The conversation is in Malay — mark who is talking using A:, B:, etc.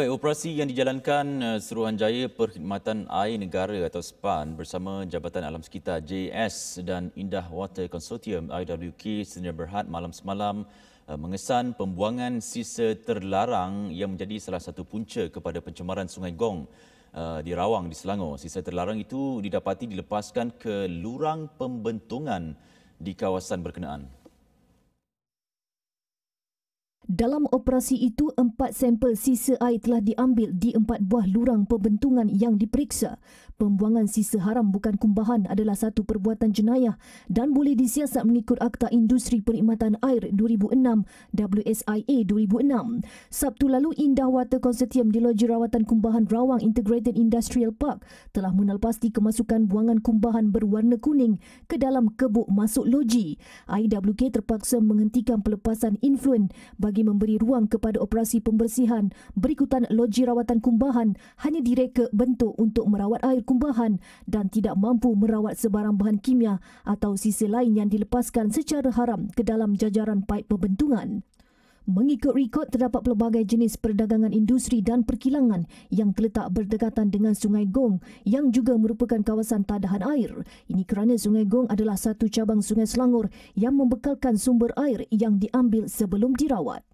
A: Baik, operasi yang dijalankan eh, Suruhanjaya Perkhidmatan Air Negara atau SPAN bersama Jabatan Alam Sekitar JS dan Indah Water Consortium IWK Senior Berhad malam semalam eh, mengesan pembuangan sisa terlarang yang menjadi salah satu punca kepada pencemaran Sungai Gong eh, di Rawang di Selangor. Sisa terlarang itu didapati dilepaskan ke lurang pembentungan di kawasan berkenaan.
B: Dalam operasi itu, empat sampel sisa air telah diambil di empat buah lurang pembentungan yang diperiksa. Pembuangan sisa haram bukan kumbahan adalah satu perbuatan jenayah dan boleh disiasat mengikut Akta Industri Perkhidmatan Air 2006 WSIA 2006. Sabtu lalu Indah Water Consortium di loji rawatan kumbahan Rawang Integrated Industrial Park telah menalpasti kemasukan buangan kumbahan berwarna kuning ke dalam kebuk masuk loji. IWK terpaksa menghentikan pelepasan influen bagi memberi ruang kepada operasi pembersihan berikutan loji rawatan kumbahan hanya direka bentuk untuk merawat air Kumbahan dan tidak mampu merawat sebarang bahan kimia atau sisi lain yang dilepaskan secara haram ke dalam jajaran paip pembentungan. Mengikut rekod terdapat pelbagai jenis perdagangan industri dan perkilangan yang terletak berdekatan dengan Sungai Gong yang juga merupakan kawasan tadahan air. Ini kerana Sungai Gong adalah satu cabang Sungai Selangor yang membekalkan sumber air yang diambil sebelum dirawat.